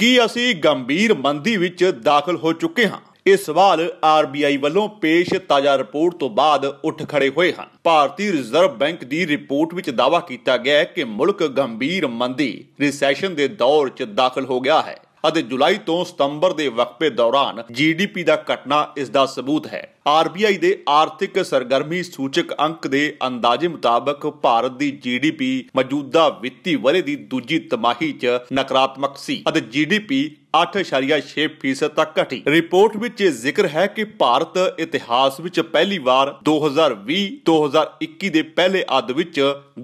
ਕੀ ਅਸੀਂ ਗੰਭੀਰ ਮੰਦੀ ਵਿੱਚ ਦਾਖਲ ਹੋ ਚੁੱਕੇ ਹਾਂ ਇਹ ਸਵਾਲ ਆਰਬੀਆਈ ਵੱਲੋਂ ਪੇਸ਼ ਤਾਜ਼ਾ ਰਿਪੋਰਟ ਤੋਂ ਬਾਅਦ ਉੱਠ ਖੜੇ ਹੋਏ ਹਨ ਭਾਰਤੀ ਰਿਜ਼ਰਵ ਬੈਂਕ ਦੀ ਰਿਪੋਰਟ ਵਿੱਚ ਦਾਵਾ ਕੀਤਾ ਗਿਆ ਹੈ ਕਿ ਮੁਲਕ ਗੰਭੀਰ ਮੰਦੀ ਰਿਸੈਸ਼ਨ ਦੇ ਦੌਰ 'ਚ ਦਾਖਲ ਹੋ ਗਿਆ ਹੈ ਅਤੇ ਜੁਲਾਈ ਤੋਂ ਸਤੰਬਰ ਦੇ ਵਕਫੇ ਦੌਰਾਨ ਜੀਡੀਪੀ ਦਾ ਘਟਨਾ ਇਸ ਦਾ ਸਬੂਤ ਹੈ ਆਰਬੀਆਈ ਦੇ ਆਰਥਿਕ ਸਰਗਰਮੀ ਸੂਚਕ ਅੰਕ ਦੇ ਅੰਦਾਜ਼ੇ ਮੁਤਾਬਕ ਭਾਰਤ ਦੀ ਜੀਡੀਪੀ ਮੌਜੂਦਾ ਵਿੱਤੀ ਵਰੇ ਦੀ ਦੂਜੀ ਤਿਮਾਹੀ 'ਚ ਨਕਾਰਾਤਮਕ ਸੀ ਅਤੇ ਜੀਡੀਪੀ 8.6% ਤੱਕ ਘਟੀ ਰਿਪੋਰਟ ਵਿੱਚ ਇਹ ਜ਼ਿਕਰ ਹੈ ਕਿ ਭਾਰਤ ਇਤਿਹਾਸ ਵਿੱਚ ਪਹਿਲੀ ਵਾਰ 2020-2021 ਦੇ ਪਹਿਲੇ ਅੱਧ ਵਿੱਚ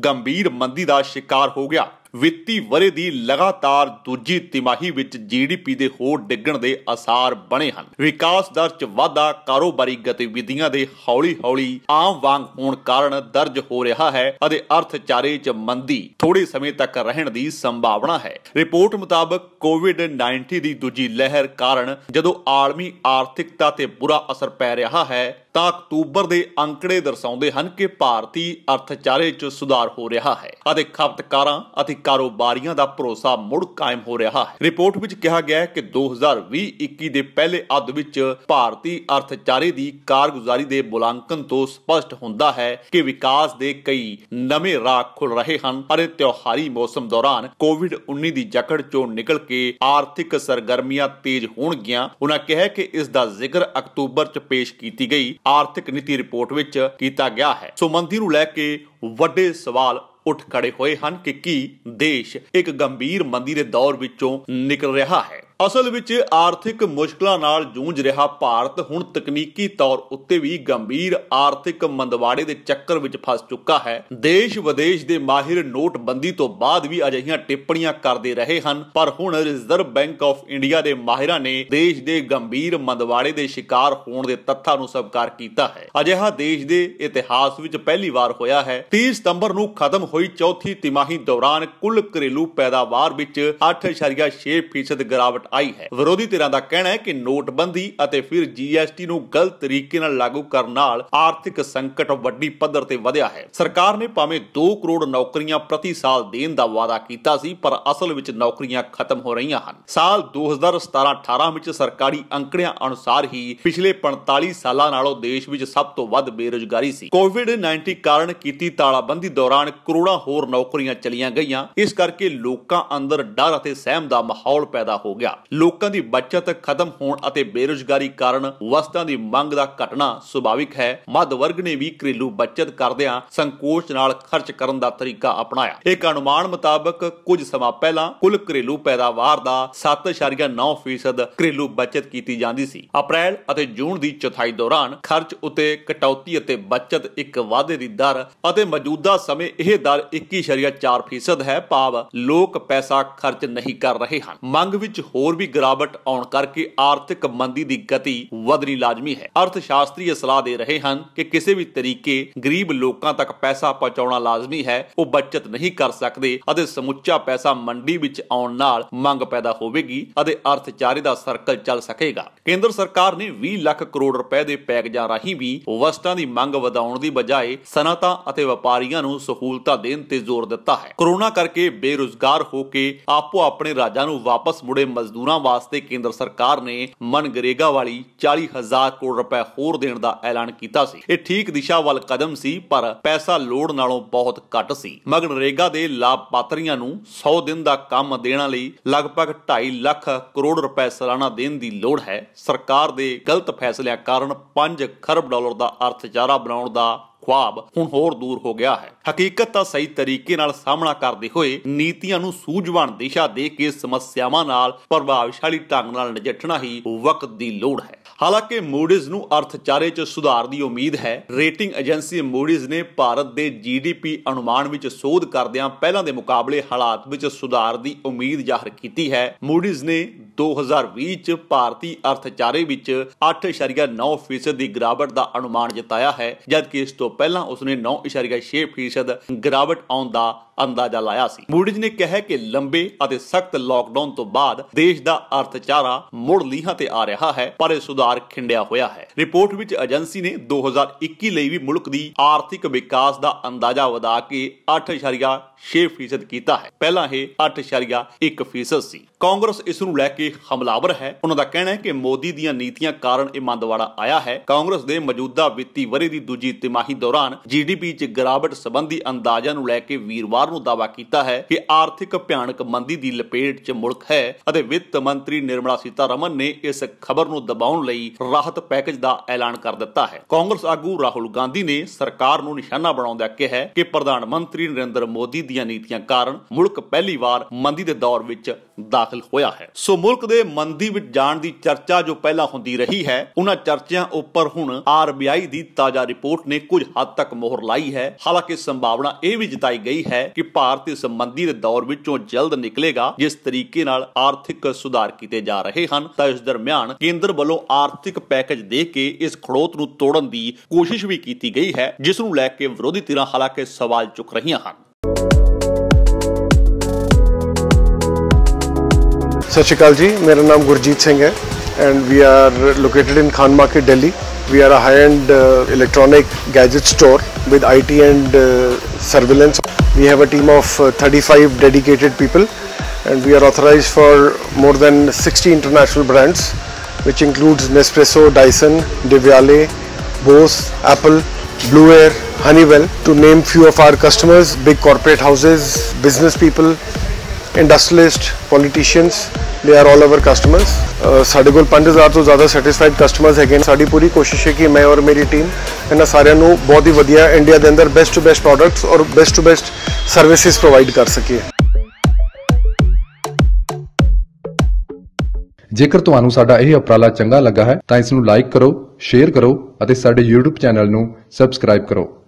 ਗੰਭੀਰ ਮੰਦੀ ਦਾ ਸ਼ਿਕਾਰ ਹੋ ਗਿਆ ਵਿੱਤੀ ਵਰੇ ਦੀ ਲਗਾਤਾਰ ਦੂਜੀ ਤਿਮਾਹੀ ਵਿੱਚ ਜੀਡੀਪੀ ਦੇ ਹੋਰ ਡਿੱਗਣ ਦੇ ਅਸਾਰ ਬਣੇ ਹਨ ਵਿਕਾਸ ਦਰ 'ਚ ਵਾਧਾ ਕਾਰੋਬਾਰੀ ਗਤੀਵਿਧੀਆਂ ਦੇ ਹੌਲੀ-ਹੌਲੀ ਆਮ ਵਾਂਗ ਹੋਣ ਕਾਰਨ ਦਰਜ ਹੋ ਰਿਹਾ ਹੈ ਅਤੇ ਅਰਥਚਾਰੇ 'ਚ ਮੰਦੀ ਥੋੜੇ ਸਮੇਂ ਤੱਕ ਰਹਿਣ ਦੀ ਸੰਭਾਵਨਾ ਹੈ ਰਿਪੋਰਟ ਮੁਤਾਬਕ ਕੋਵਿਡ-19 ਦੀ ਦੂਜੀ ਲਹਿਰ ਕਾਰਨ ਜਦੋਂ ਆਲਮੀ ਆਰਥਿਕਤਾ ਤੇ ਬੁਰਾ ਅਸਰ ਪੈ ਰਿਹਾ ਹੈ ਤਾਂ ਅਕਤੂਬਰ ਦੇ ਅੰਕੜੇ ਦਰਸਾਉਂਦੇ ਹਨ ਕਿ ਭਾਰਤੀ ਅਰਥਚਾਰੇ 'ਚ ਸੁਧਾਰ ਹੋ ਰਿਹਾ ਹੈ ਅਤੇ ਖਪਤਕਾਰਾਂ ਅਤੇ ਕਾਰੋਬਾਰੀਆਂ ਦਾ ਭਰੋਸਾ ਮੁੜ ਕਾਇਮ ਹੋ ਰਿਹਾ ਹੈ ਰਿਪੋਰਟ ਵਿੱਚ ਕਿਹਾ ਗਿਆ ਹੈ ਕਿ 2020-21 ਦੇ ਪਹਿਲੇ ਅੱਧ ਵਿੱਚ ਭਾਰਤੀ ਅਰਥਚਾਰੇ ਦੀ ਕਾਰਗੁਜ਼ਾਰੀ ਦੇ ਮੁਲਾਂਕਣ ਤੋਂ ਸਪਸ਼ਟ ਹੁੰਦਾ ਹੈ ਕਿ ਵਿਕਾਸ ਦੇ ਕਈ ਨਵੇਂ ਰਾਹ ਖੁੱਲ ਰਹੇ ਹਨ ਅਤੇ ਤਿਉਹਾਰੀ ਮੌਸਮ ਦੌਰਾਨ ਕੋਵਿਡ-19 ਦੀ ਜਕੜ 'ਚੋਂ ਨਿਕਲ ਕੇ ਆਰਥਿਕ ਸਰਗਰਮੀਆਂ ਤੇਜ਼ ਹੋਣਗੀਆਂ ਉਹਨਾਂ ਕਿਹਾ ਕਿ ਇਸ ਦਾ ਜ਼ਿਕਰ ਅਕਤੂਬਰ 'ਚ ਪੇਸ਼ ਕੀਤੀ ਗਈ ਆਰਥਿਕ ਨੀਤੀ ਰਿਪੋਰਟ ਵਿੱਚ ਕੀਤਾ ਗਿਆ ਹੈ ਸੋ ਮੰਦੀ ਨੂੰ ਲੈ ਕੇ ਵੱਡੇ ਸਵਾਲ ਉੱਠ ਖੜੇ ਹੋਏ ਹਨ ਕਿ ਕੀ ਦੇਸ਼ ਇੱਕ ਗੰਭੀਰ ਮੰਦੀ ਦੇ ਦੌਰ ਵਿੱਚੋਂ ਨਿਕਲ ਰਿਹਾ ਹੈ ਅਸਲ ਵਿੱਚ ਆਰਥਿਕ ਮੁਸ਼ਕਲਾਂ ਨਾਲ ਜੂਝ ਰਿਹਾ ਭਾਰਤ ਹੁਣ ਤਕਨੀਕੀ ਤੌਰ ਉੱਤੇ ਵੀ ਗੰਭੀਰ ਆਰਥਿਕ ਮੰਦਵਾੜੇ ਦੇ ਚੱਕਰ ਵਿੱਚ ਫਸ ਚੁੱਕਾ ਹੈ ਦੇਸ਼ ਵਿਦੇਸ਼ ਦੇ ਮਾਹਿਰ ਨੋਟਬੰਦੀ ਤੋਂ ਬਾਅਦ ਵੀ ਅਜਿਹੀਆਂ ਟਿੱਪਣੀਆਂ ਕਰਦੇ ਰਹੇ ਹਨ ਪਰ ਹੁਣ ਰਿਜ਼ਰਵ ਬੈਂਕ ਆਫ ਇੰਡੀਆ ਦੇ ਮਾਹਿਰਾਂ ਨੇ ਦੇਸ਼ ਦੇ ਗੰਭੀਰ ਮੰਦਵਾੜੇ ਦੇ ਸ਼ਿਕਾਰ ਹੋਣ ਦੇ ਤੱਥਾਂ ਨੂੰ ਸਵੀਕਾਰ ਕੀਤਾ ਹੈ ਅਜਿਹਾ ਦੇਸ਼ ਦੇ ਇਤਿਹਾਸ ਵਿੱਚ ਪਹਿਲੀ ਵਾਰ ਹੋਇਆ ਹੈ 30 ਸਤੰਬਰ ਨੂੰ ਖਤਮ ਹੋਈ ਚੌਥੀ ਤਿਮਾਹੀ ਦੌਰਾਨ ਕੁੱਲ ਘਰੇਲੂ ਪੈਦਾਵਾਰ ਵਿੱਚ 8.6% ਗਿਰਾਵਟ ਆਈ ਹੈ ਵਿਰੋਧੀ ਧਿਰਾਂ ਦਾ ਕਹਿਣਾ ਹੈ ਕਿ ਨੋਟਬੰਦੀ ਅਤੇ ਫਿਰ ਜੀਐਸਟੀ ਨੂੰ ਗਲਤ ਤਰੀਕੇ ਨਾਲ ਲਾਗੂ ਕਰਨ ਨਾਲ ਆਰਥਿਕ ਸੰਕਟ ਵੱਡੀ ਪੱਧਰ ਤੇ ਵਧਿਆ ਹੈ ਸਰਕਾਰ ਨੇ ਭਾਵੇਂ 2 ਕਰੋੜ ਨੌਕਰੀਆਂ ਪ੍ਰਤੀ ਸਾਲ ਦੇਣ ਦਾ ਵਾਅਦਾ ਕੀਤਾ ਸੀ ਪਰ ਅਸਲ ਵਿੱਚ ਨੌਕਰੀਆਂ ਖਤਮ ਹੋ ਰਹੀਆਂ ਹਨ ਸਾਲ 2017-18 ਵਿੱਚ ਸਰਕਾਰੀ ਅੰਕੜਿਆਂ ਅਨੁਸਾਰ ਹੀ ਪਿਛਲੇ 45 ਸਾਲਾਂ ਨਾਲੋਂ ਦੇਸ਼ ਵਿੱਚ ਸਭ ਤੋਂ ਵੱਧ ਬੇਰੋਜ਼ਗਾਰੀ ਸੀ ਕੋਵਿਡ-19 ਕਾਰਨ ਕੀਤੀ ਤਾਲਾਬੰਦੀ ਦੌਰਾਨ ਕਰੋੜਾਂ ਹੋਰ ਨੌਕਰੀਆਂ ਚਲੀਆਂ ਗਈਆਂ ਇਸ ਕਰਕੇ ਲੋਕਾਂ ਅੰਦਰ ਡਰ ਅਤੇ ਸਹਿਮ ਦਾ ਮਾਹੌਲ ਪੈਦਾ ਹੋ ਗਿਆ ਕੀਤਾ ਲੋਕਾਂ ਦੀ ਬਚਤ ਖਤਮ ਹੋਣ ਅਤੇ ਬੇਰੋਜ਼ਗਾਰੀ ਕਾਰਨ ਵਸਤਾਂ ਦੀ ਮੰਗ ਦਾ ਘਟਣਾ ਸੁਭਾਵਿਕ ਹੈ ਮੱਧ ਵਰਗ ਨੇ ਵੀ ਘਰੇਲੂ ਬਚਤ ਕਰਦਿਆਂ ਸੰਕੋਚ ਨਾਲ ਖਰਚ ਕਰਨ ਦਾ ਤਰੀਕਾ ਅਪਣਾਇਆ ਇੱਕ ਅਨੁਮਾਨ ਮੁਤਾਬਕ ਕੁਝ ਸਮਾਂ ਪਹਿਲਾਂ ਕੁੱਲ ਘਰੇਲੂ ਪੈਦਾਵਾਰ ਦਾ 7.9% ਘਰੇਲੂ ਬਚਤ ਕੀਤੀ ਜਾਂਦੀ ਸੀ ਅਪ੍ਰੈਲ ਅਤੇ ਜੂਨ ਦੀ ਚੌਥਾਈ ਦੌਰਾਨ ਖਰਚ ਉਤੇ ਕਟੌਤੀ ਅਤੇ ਬਚਤ ਇੱਕ ਵਾਧੇ ਦੀ ਦਰ ਅਤੇ ਮੌਜੂਦਾ ਸਮੇਂ ਇਹ ਦਰ 21.4% ਹੈ ਭਾਵ ਲੋਕ ਪੈਸਾ ਖਰਚ ਨਹੀਂ ਕਰ ਰਹੇ ਹਨ ਮੰਗ ਵਿੱਚ ਹੋ ਹੋਰ ਵੀ ਗਰਾਵਟ ਆਉਣ ਕਰਕੇ ਆਰਥਿਕ ਮੰਦੀ ਦੀ ਗਤੀ ਵਧਣੀ ਲਾਜ਼ਮੀ ਹੈ ਅਰਥ ਸ਼ਾਸਤਰੀ ਸਲਾਹ ਦੇ ਰਹੇ ਹਨ ਕਿ ਕਿਸੇ ਵੀ ਤਰੀਕੇ ਗਰੀਬ ਲੋਕਾਂ ਤੱਕ ਪੈਸਾ ਪਹੁੰਚਾਉਣਾ ਲਾਜ਼ਮੀ ਹੈ ਉਹ ਬਚਤ ਨਹੀਂ ਕਰ ਸਕਦੇ ਅਤੇ ਸਮੁੱਚਾ ਪੈਸਾ ਮੰਡੀ ਵਿੱਚ ਆਉਣ ਨਾਲ ਮੰਗ ਪੈਦਾ ਹੋਵੇਗੀ ਅਤੇ ਅਰਥਚਾਰੇ ਦਾ ਸਰਕਲ ਚੱਲ ਸਕੇਗਾ ਕੇਂਦਰ ਸਰਕਾਰ ਨੇ 20 ਲੱਖ ਕਰੋੜ ਰੁਪਏ ਦੇ ਪੈਕੇਜਾਂ ਰਾਹੀਂ ਵੀ ਵਸਤਾਂ ਦੀ ਮੰਗ ਵਧਾਉਣ ਦੀ ਬਜਾਏ ਸਨਅਤਾਂ ਅਤੇ ਵਪਾਰੀਆਂ ਨੂੰ ਸਹੂਲਤਾਂ ਦੇਣ ਤੇ ਜ਼ੋਰ ਦਿੱਤਾ ਹੈ ਕਰੋਨਾ ਕਰਕੇ ਬੇਰੋਜ਼ਗਾਰ ਹੋ ਕੇ ਆਪੋ ਆਪਣੇ ਰਾਜਾਂ ਨੂੰ ਵਾਪਸ ਮੁੜੇ ਮਜ਼ਦੂਰ ਮਜ਼ਦੂਰਾਂ ਵਾਸਤੇ ਕੇਂਦਰ ਸਰਕਾਰ ਨੇ ਮਨਗਰੇਗਾ ਵਾਲੀ 40000 ਕਰੋੜ ਰੁਪਏ ਹੋਰ ਦੇਣ ਦਾ ਐਲਾਨ ਕੀਤਾ ਸੀ ਇਹ ਠੀਕ ਦਿਸ਼ਾ ਵੱਲ ਕਦਮ ਸੀ ਪਰ ਪੈਸਾ ਲੋੜ ਨਾਲੋਂ ਬਹੁਤ ਘੱਟ ਸੀ ਮਗਨਰੇਗਾ ਦੇ ਲਾਭਪਾਤਰੀਆਂ ਨੂੰ 100 ਦਿਨ ਦਾ ਕੰਮ ਦੇਣ ਲਈ ਲਗਭਗ 2.5 ਲੱਖ ਕਰੋੜ ਰੁਪਏ ਸਾਲਾਨਾ ਦੇਣ ਦੀ ਲੋੜ ਹੈ ਸਰਕਾਰ ਦੇ ਗਲਤ ਫੈਸਲਿਆਂ ਕਾਰਨ 5 ਖਰਬ ਡਾਲਰ ਦਾ ਅਰਥਚਾਰਾ ਬਣਾਉਣ ਦਾ ਖੁਆਬ ਹੁਣ ਹੋਰ ਦੂਰ ਹੋ ਗਿਆ ਹੈ ਹਕੀਕਤ ਦਾ ਸਹੀ ਤਰੀਕੇ ਨਾਲ ਸਾਹਮਣਾ ਕਰਦੇ ਹੋਏ ਨੀਤੀਆਂ ਨੂੰ ਸੂਝਵਾਨ ਦਿਸ਼ਾ ਦੇ ਕੇ ਸਮੱਸਿਆਵਾਂ ਨਾਲ ਪ੍ਰਭਾਵਸ਼ਾਲੀ ਢੰਗ ਨਾਲ ਨਜਿੱਠਣਾ ਹੀ ਵਕਤ ਦੀ ਲੋੜ ਹੈ ਹਾਲਾਂਕਿ ਮੂਡੀਜ਼ ਨੂੰ ਅਰਥਚਾਰੇ 'ਚ ਸੁਧਾਰ ਦੀ ਉਮੀਦ ਹੈ ਰੇਟਿੰਗ ਏਜੰਸੀ ਮੂਡੀਜ਼ ਨੇ ਭਾਰਤ ਦੇ ਜੀਡੀਪੀ ਅਨੁਮਾਨ ਵਿੱਚ ਸੋਧ ਕਰਦਿਆਂ ਪਹਿਲਾਂ ਦੇ ਮੁਕਾਬਲੇ ਹਾਲਾਤ ਵਿੱਚ ਸੁਧਾਰ ਦੀ ਉਮੀਦ ਜ਼ਾਹਰ ਕੀਤੀ ਹੈ ਮੂਡੀਜ਼ ਨੇ 2020 ਚ ਭਾਰਤੀ ਅਰਥਚਾਰੇ ਵਿੱਚ 8.9% ਦੀ ਗਿਰਾਵਟ ਦਾ ਅਨੁਮਾਨ ਜਤਾਇਆ ਹੈ ਜਦਕਿ ਇਸ ਤੋਂ ਪਹਿਲਾਂ ਉਸਨੇ 9.6% ਗਿਰਾਵਟ ਆਉਣ ਦਾ ਅੰਦਾਜ਼ਾ ਲਾਇਆ ਸੀ ਮੂਡੀਜ਼ ਨੇ ਕਿਹਾ ਕਿ ਲੰਬੇ ਅਤੇ ਸਖਤ ਲਾਕਡਾਊਨ ਤੋਂ ਬਾਅਦ ਦੇਸ਼ ਦਾ ਅਰਥਚਾਰਾ ਮੁੜ ਲੀਹਾਂ ਤੇ ਆ ਰਿਹਾ ਹੈ ਪਰ ਇਹ ਸੁਧਾਰ ਖਿੰਡਿਆ ਹੋਇਆ ਹੈ ਰਿਪੋਰਟ ਵਿੱਚ ਏਜੰਸੀ ਨੇ 2021 ਲਈ ਵੀ ਮੁਲਕ ਦੀ ਆਰਥਿਕ ਵਿਕਾਸ ਦਾ ਅੰਦਾਜ਼ਾ ਵਧਾ ਕੇ 8. 6% ਕੀਤਾ ਹੈ ਪਹਿਲਾਂ ਇਹ 8.1% ਸੀ ਕਾਂਗਰਸ ਇਸ ਨੂੰ ਲੈ ਕੇ ਹਮਲਾਵਰ ਹੈ ਉਹਨਾਂ ਦਾ ਕਹਿਣਾ ਹੈ ਕਿ ਮੋਦੀ ਦੀਆਂ ਨੀਤੀਆਂ ਕਾਰਨ ਇਹ ਮੰਦਵਾੜਾ ਆਇਆ ਹੈ ਕਾਂਗਰਸ ਦੇ ਮੌਜੂਦਾ ਵਿੱਤੀ ਵਰੇ ਦੀ ਦੂਜੀ ਤਿਮਾਹੀ ਦੌਰਾਨ ਜੀਡੀਪੀ 'ਚ ਗਿਰਾਵਟ ਸੰਬੰਧੀ ਅੰਦਾਜ਼ਾਂ ਨੂੰ ਲੈ ਕੇ ਵੀਰਵਾਰ ਨੂੰ ਦਾਵਾ ਕੀਤਾ ਹੈ ਕਿ ਆਰਥਿਕ ਭਿਆਨਕ ਮੰਦੀ ਦੀ ਲਪੇਟ 'ਚ ਮੁਲਕ ਹੈ ਅਤੇ ਵਿੱਤ ਮੰਤਰੀ ਨਿਰਮਲਾ ਸੀਤਾਰਮਨ ਨੇ ਇਸ ਖਬਰ ਨੂੰ ਦਬਾਉਣ ਲਈ ਰਾਹਤ ਪੈਕੇਜ ਦਾ ਐਲਾਨ ਕਰ ਦਿੱਤਾ ਹੈ ਕਾਂਗਰਸ ਆਗੂ ਰਾਹੁਲ ਗਾਂਧੀ ਨੇ ਸਰਕਾਰ ਨੂੰ ਨਿਸ਼ਾਨਾ ਬਣਾਉਂਦਿਆਂ ਕਿਹਾ ਕਿ ਪ੍ਰਧਾਨ ਮੰਤਰੀ ਨਰਿੰਦਰ ਮੋਦੀ ਦੀਆਂ ਨੀਤੀਆਂ ਕਾਰਨ ਮੁਲਕ ਪਹਿਲੀ ਵਾਰ ਮੰਦੀ ਦੇ ਦੌਰ ਵਿੱਚ ਦਾਖਲ ਹੋਇਆ ਹੈ ਸੋ ਮੁਲਕ ਦੇ ਮੰਦੀ ਵਿੱਚ ਜਾਣ ਦੀ ਚਰਚਾ ਜੋ ਪਹਿਲਾਂ ਹੁੰਦੀ ਰਹੀ ਹੈ ਉਹਨਾਂ ਚਰਚਿਆਂ ਉੱਪਰ ਹੁਣ ਆਰਬੀਆਈ ਦੀ ਤਾਜ਼ਾ ਰਿਪੋਰਟ ਨੇ ਕੁਝ ਹੱਦ ਤੱਕ ਮੋਹਰ ਲਾਈ ਹੈ ਹਾਲਾਂਕਿ ਸੰਭਾਵਨਾ ਇਹ ਵੀ ਜਤਾਈ ਗਈ ਹੈ ਕਿ ਭਾਰਤ ਇਸ ਮੰਦੀ ਦੇ ਦੌਰ ਵਿੱਚੋਂ ਜਲਦ ਨਿਕਲੇਗਾ ਜਿਸ ਤਰੀਕੇ ਨਾਲ ਆਰਥਿਕ ਸੁਧਾਰ ਕੀਤੇ ਜਾ ਰਹੇ ਹਨ ਤਾਂ ਇਸ ਦਰਮਿਆਨ ਕੇਂਦਰ ਵੱਲੋਂ ਆਰਥਿਕ ਪੈਕੇਜ ਦੇ ਕੇ ਇਸ ਖੜੋਤ ਨੂੰ ਤੋੜਨ ਦੀ ਕੋਸ਼ਿਸ਼ ਵੀ ਕੀਤੀ ਗਈ ਹੈ ਜਿਸ ਨੂੰ ਲੈ ਕੇ ਵਿਰੋਧੀ ਧਿਰਾਂ ਹਾਲਾਂਕਿ ਸਵਾਲ ਚੁੱਕ ਰਹੀਆਂ ਹਨ सत श्रीकाल जी मेरा नाम गुरजीत सिंह है and we are located in Khan market Delhi we are high end electronic gadget store with I T and surveillance we have a team of thirty five dedicated people and we are authorise for more than sixty international brands which includes Nespresso Dyson Devialet Bose Apple Blue Air honey Honeywell to name few of our customers big corporate houses business people industrialist politicians they are all hour customers ਸਾਡੇ ਕੋਲ 5000 ਤੋਂ ਜ਼ਿਆਦਾ satisfied customers ਹੈਗੇ ਨੇ ਸਾਡੀ ਪੂਰੀ ਕੋਸ਼ਿਸ਼ ਹੈ ਕਿ ਮੈਂ ਔਰ ਮੇਰੀ ਟੀਮ ਇਹਨਾਂ ਸਾਰਿਆਂ ਨੂੰ ਬਹੁਤ ਹੀ ਵਧੀਆ ਇੰਡੀਆ ਦੇ ਅੰਦਰ ਬੈਸਟ ਟੂ ਬੈਸਟ ਪ੍ਰੋਡਕਟਸ ਔਰ best to best services provide ਕਰ ਸਕੀਏ ਜੇਕਰ ਤੁਹਾਨੂੰ ਸਾਡਾ ਇਹ ਉਪਰਾਲਾ ਚੰਗਾ ਲੱਗਾ ਹੈ ਤਾਂ ਇਸ ਨੂੰ ਲਾਈਕ ਕਰੋ ਸ਼ੇਅਰ ਕਰੋ ਅਤੇ ਸਾਡੇ YouTube ਚੈਨਲ ਨੂੰ ਸਬਸਕ੍ਰਾਈਬ ਕਰੋ